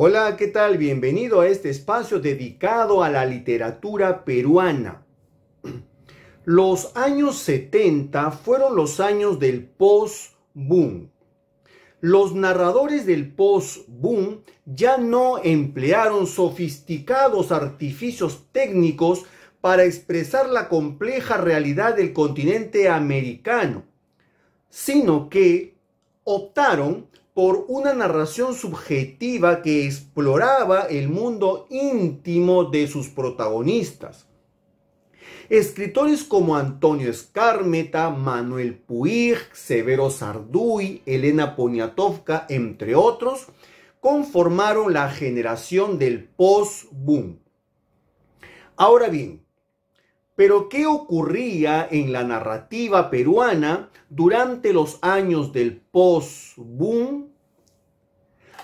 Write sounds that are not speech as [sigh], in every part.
Hola, ¿qué tal? Bienvenido a este espacio dedicado a la literatura peruana. [clears throat] Los años 70 fueron los años del post-boom. Los narradores del post-boom ya no emplearon sofisticados artificios técnicos para expresar la compleja realidad del continente americano, sino que optaron por una narración subjetiva que exploraba el mundo íntimo de sus protagonistas. Escritores como Antonio Escarmeta, Manuel Puig, Severo Sarduy, Elena Poniatowska, entre otros, conformaron la generación del post-boom. Ahora bien, ¿pero qué ocurría en la narrativa peruana durante los años del post-boom?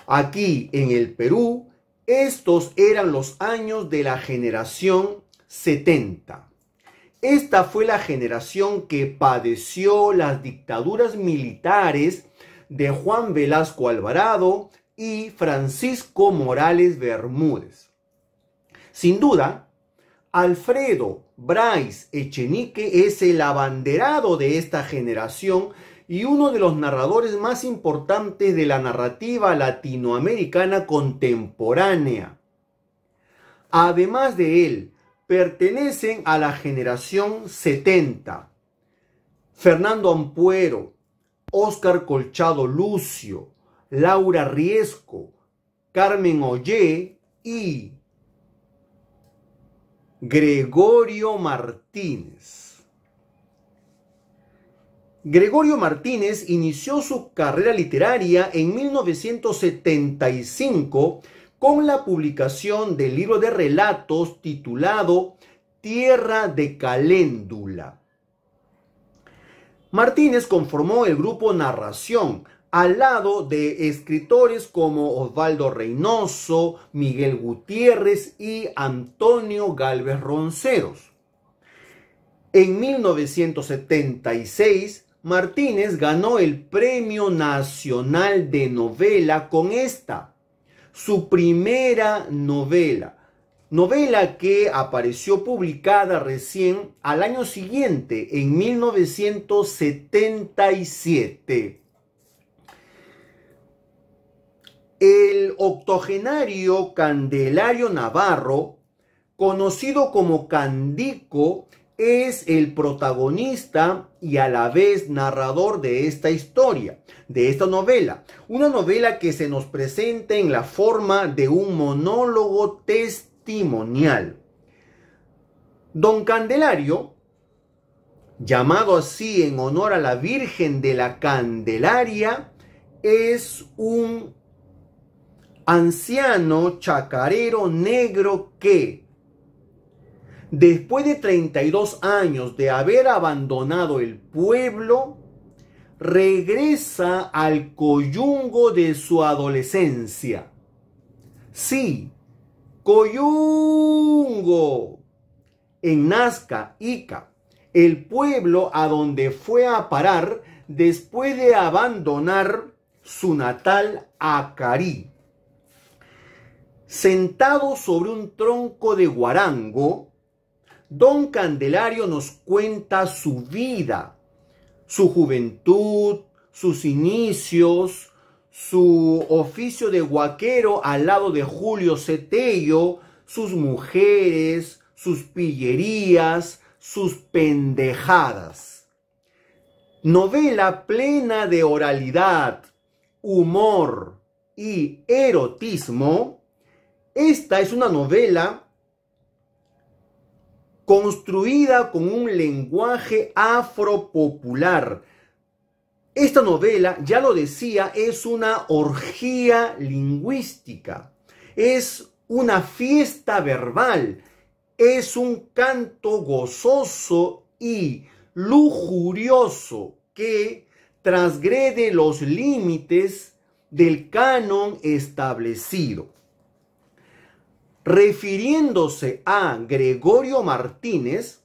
Aquí en el Perú, estos eran los años de la generación 70. Esta fue la generación que padeció las dictaduras militares de Juan Velasco Alvarado y Francisco Morales Bermúdez. Sin duda, Alfredo Bryce Echenique es el abanderado de esta generación y uno de los narradores más importantes de la narrativa latinoamericana contemporánea. Además de él, pertenecen a la generación 70. Fernando Ampuero, Óscar Colchado Lucio, Laura Riesco, Carmen Ollé y Gregorio Martínez. Gregorio Martínez inició su carrera literaria en 1975 con la publicación del libro de relatos titulado Tierra de Caléndula. Martínez conformó el grupo Narración, al lado de escritores como Osvaldo Reynoso, Miguel Gutiérrez y Antonio Galvez Ronceros. En 1976 Martínez ganó el Premio Nacional de Novela con esta, su primera novela, novela que apareció publicada recién al año siguiente, en 1977. El octogenario Candelario Navarro, conocido como Candico, es el protagonista y a la vez narrador de esta historia, de esta novela. Una novela que se nos presenta en la forma de un monólogo testimonial. Don Candelario, llamado así en honor a la Virgen de la Candelaria, es un anciano chacarero negro que después de 32 años de haber abandonado el pueblo, regresa al coyungo de su adolescencia. Sí, coyungo. En Nazca, Ica, el pueblo a donde fue a parar después de abandonar su natal Acarí. Sentado sobre un tronco de guarango, Don Candelario nos cuenta su vida, su juventud, sus inicios, su oficio de guaquero al lado de Julio Cetello, sus mujeres, sus pillerías, sus pendejadas. Novela plena de oralidad, humor y erotismo, esta es una novela construida con un lenguaje afropopular. Esta novela, ya lo decía, es una orgía lingüística, es una fiesta verbal, es un canto gozoso y lujurioso que transgrede los límites del canon establecido refiriéndose a Gregorio Martínez,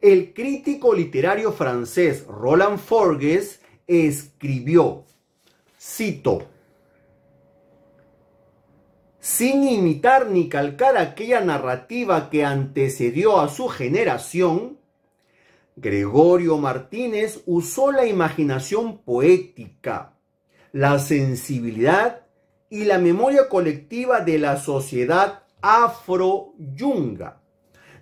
el crítico literario francés Roland Forges escribió, cito, sin imitar ni calcar aquella narrativa que antecedió a su generación, Gregorio Martínez usó la imaginación poética, la sensibilidad y la memoria colectiva de la sociedad yunga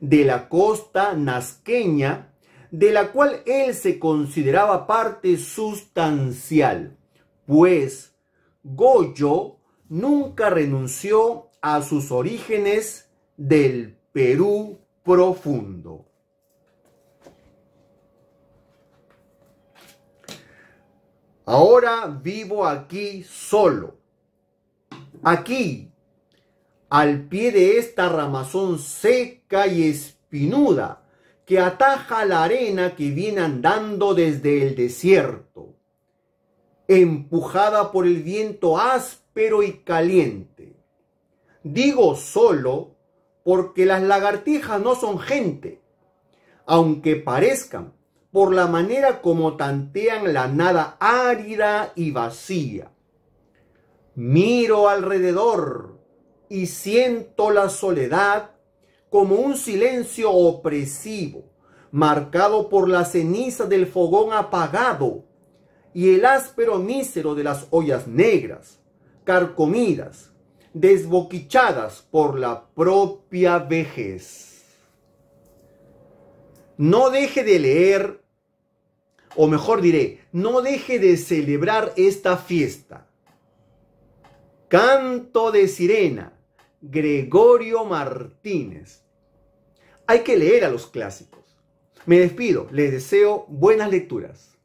de la costa nazqueña, de la cual él se consideraba parte sustancial, pues Goyo nunca renunció a sus orígenes del Perú profundo. Ahora vivo aquí solo, aquí al pie de esta ramazón seca y espinuda que ataja la arena que viene andando desde el desierto, empujada por el viento áspero y caliente. Digo solo porque las lagartijas no son gente, aunque parezcan por la manera como tantean la nada árida y vacía. Miro alrededor y siento la soledad como un silencio opresivo, marcado por la ceniza del fogón apagado y el áspero mísero de las ollas negras, carcomidas, desboquichadas por la propia vejez. No deje de leer, o mejor diré, no deje de celebrar esta fiesta. Canto de sirena, Gregorio Martínez. Hay que leer a los clásicos. Me despido, les deseo buenas lecturas.